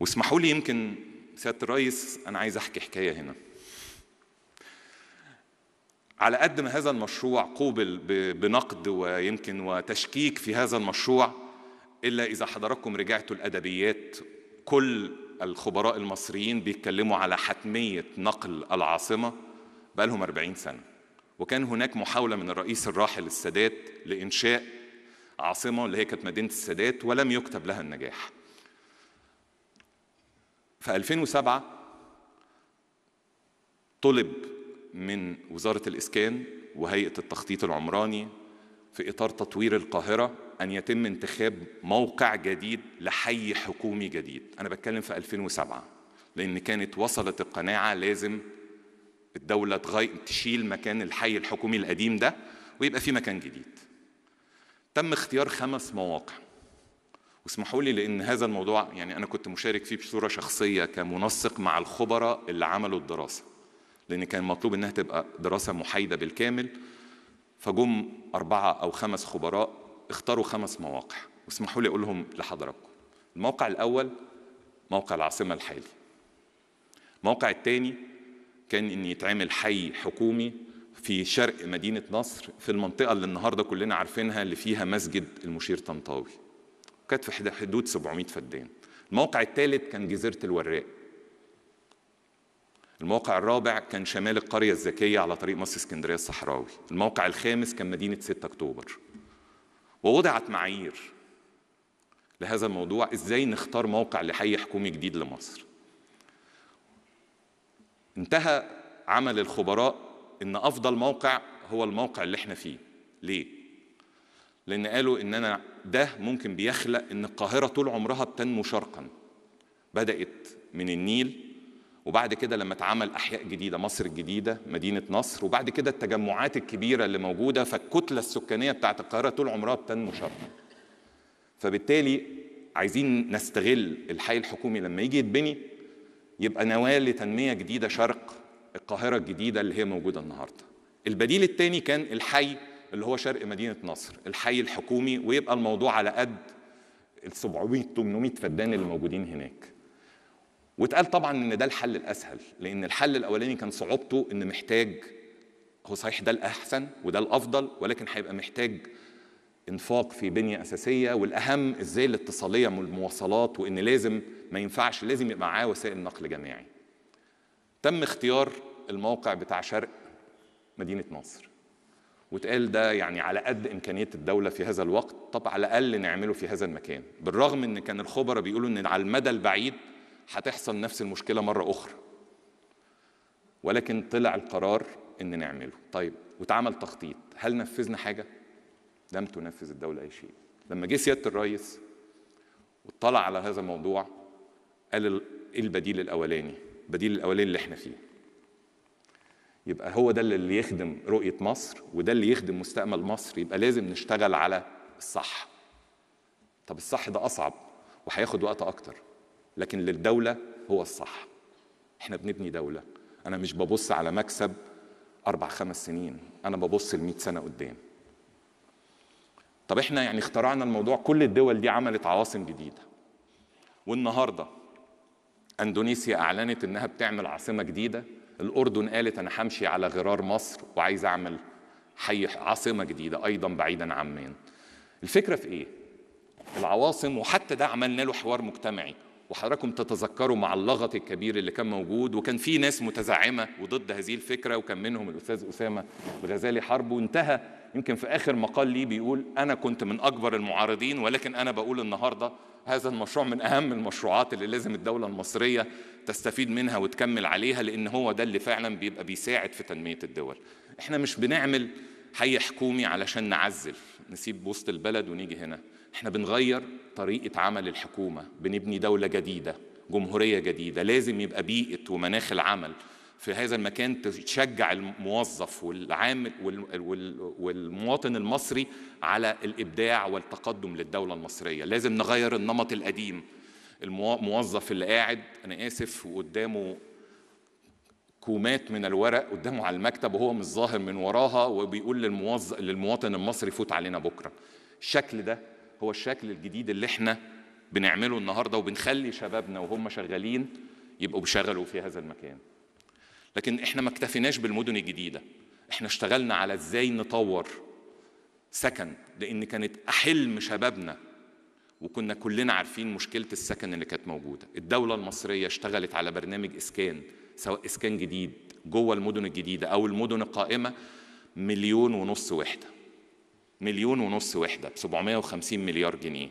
واسمحوا لي يمكن سياده الرئيس انا عايز احكي حكايه هنا على قد ما هذا المشروع قوبل بنقد ويمكن وتشكيك في هذا المشروع الا اذا حضراتكم رجعتوا الادبيات كل الخبراء المصريين بيتكلموا على حتميه نقل العاصمه بقى لهم 40 سنه وكان هناك محاوله من الرئيس الراحل السادات لانشاء عاصمه اللي هي كانت مدينه السادات ولم يكتب لها النجاح في 2007 طلب من وزارة الإسكان وهيئة التخطيط العمراني في إطار تطوير القاهرة أن يتم انتخاب موقع جديد لحي حكومي جديد أنا بتكلم في 2007 لأن كانت وصلت القناعة لازم الدولة تغي... تشيل مكان الحي الحكومي القديم ده ويبقى في مكان جديد تم اختيار خمس مواقع واسمحوا لي لان هذا الموضوع يعني انا كنت مشارك فيه بصوره شخصيه كمنسق مع الخبراء اللي عملوا الدراسه لان كان مطلوب انها تبقى دراسه محايده بالكامل فجم اربعه او خمس خبراء اختاروا خمس مواقع واسمحوا لي اقولهم لحضراتكم الموقع الاول موقع العاصمه الحالي الموقع الثاني كان ان يتعمل حي حكومي في شرق مدينه نصر في المنطقه اللي النهارده كلنا عارفينها اللي فيها مسجد المشير طنطاوي كانت في حدود 700 فدان الموقع الثالث كان جزيرة الوراق الموقع الرابع كان شمال القرية الذكية على طريق مصر اسكندرية الصحراوي الموقع الخامس كان مدينة 6 أكتوبر ووضعت معايير لهذا الموضوع ازاي نختار موقع لحي حكومي جديد لمصر انتهى عمل الخبراء ان افضل موقع هو الموقع اللي احنا فيه ليه لان قالوا ان انا ده ممكن بيخلق ان القاهره طول عمرها بتنمو شرقا بدات من النيل وبعد كده لما اتعمل احياء جديده مصر الجديده مدينه نصر وبعد كده التجمعات الكبيره اللي موجوده فالكتله السكانيه بتاعت القاهره طول عمرها بتنمو شرقا فبالتالي عايزين نستغل الحي الحكومي لما يجي يتبني يبقى نواه لتنميه جديده شرق القاهره الجديده اللي هي موجوده النهارده البديل الثاني كان الحي اللي هو شرق مدينه نصر الحي الحكومي ويبقى الموضوع على قد ال 700 800 فدان اللي موجودين هناك واتقال طبعا ان ده الحل الاسهل لان الحل الاولاني كان صعوبته ان محتاج هو صحيح ده الاحسن وده الافضل ولكن هيبقى محتاج انفاق في بنيه اساسيه والاهم ازاي الاتصاليه والمواصلات وان لازم ما ينفعش لازم يبقى معاه وسائل نقل جماعي تم اختيار الموقع بتاع شرق مدينه نصر وتقال ده يعني على قد إمكانية الدولة في هذا الوقت طب على الأقل نعمله في هذا المكان بالرغم إن كان الخبراء بيقولوا إن على المدى البعيد هتحصل نفس المشكلة مرة أخرى ولكن طلع القرار إن نعمله طيب واتعمل تخطيط هل نفذنا حاجة؟ لم تنفذ الدولة أي شيء لما جه سيادة الرئيس واطلع على هذا الموضوع قال إيه البديل الأولاني البديل الأولاني اللي احنا فيه يبقى هو ده اللي يخدم رؤية مصر وده اللي يخدم مستقبل مصر يبقى لازم نشتغل على الصح طب الصح ده أصعب وهياخد وقت أكتر لكن للدولة هو الصح احنا بنبني دولة أنا مش ببص على مكسب أربع خمس سنين أنا ببص المئة سنة قدام طب احنا يعني اخترعنا الموضوع كل الدول دي عملت عواصم جديدة والنهاردة اندونيسيا اعلنت انها بتعمل عاصمه جديده الأردن قالت أنا همشي على غرار مصر وعايز أعمل حي عاصمة جديدة أيضا بعيدا عن مين الفكرة في إيه؟ العواصم وحتى ده عملنا له حوار مجتمعي وحضراتكم تتذكروا مع اللغط الكبير اللي كان موجود وكان في ناس متزعمة وضد هذه الفكرة وكان منهم الأستاذ أسامة الغزالي حرب وانتهى يمكن في آخر مقال لي بيقول أنا كنت من أكبر المعارضين ولكن أنا بقول النهاردة هذا المشروع من أهم المشروعات اللي لازم الدولة المصرية تستفيد منها وتكمل عليها لأن هو ده اللي فعلا بيبقى بيساعد في تنمية الدول احنا مش بنعمل حي حكومي علشان نعزل نسيب وسط البلد ونيجي هنا احنا بنغير طريقة عمل الحكومة بنبني دولة جديدة جمهورية جديدة لازم يبقى بيئة ومناخ العمل في هذا المكان تشجع الموظف والعامل والمواطن المصري على الابداع والتقدم للدوله المصريه لازم نغير النمط القديم الموظف اللي قاعد انا اسف وقدامه كومات من الورق قدامه على المكتب وهو مش ظاهر من وراها وبيقول للموظف للمواطن المصري فوت علينا بكره الشكل ده هو الشكل الجديد اللي احنا بنعمله النهارده وبنخلي شبابنا وهم شغالين يبقوا بيشغلوا في هذا المكان لكن احنا ما اكتفيناش بالمدن الجديده احنا اشتغلنا على ازاي نطور سكن لان كانت احلم شبابنا وكنا كلنا عارفين مشكله السكن اللي كانت موجوده الدوله المصريه اشتغلت على برنامج اسكان سواء اسكان جديد جوه المدن الجديده او المدن القائمه مليون ونص وحده مليون ونص وحده ب 750 مليار جنيه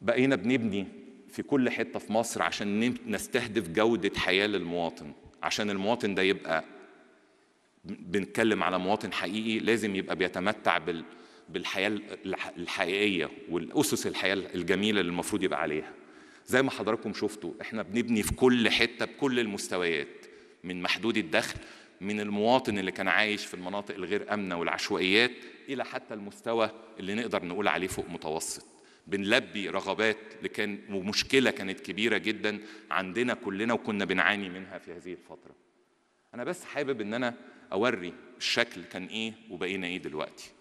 بقينا بنبني في كل حتة في مصر عشان نستهدف جودة حياة للمواطن عشان المواطن ده يبقى بنتكلم على مواطن حقيقي لازم يبقى بيتمتع بال بالحياة الحقيقية والأسس الحياة الجميلة اللي المفروض يبقى عليها زي ما حضراتكم شفتوا احنا بنبني في كل حتة بكل المستويات من محدود الدخل من المواطن اللي كان عايش في المناطق الغير آمنة والعشوائيات إلى حتى المستوى اللي نقدر نقول عليه فوق متوسط بنلبي رغبات لكان ومشكله كانت كبيره جدا عندنا كلنا وكنا بنعاني منها في هذه الفتره انا بس حابب ان انا اوري الشكل كان ايه وبقينا ايه دلوقتي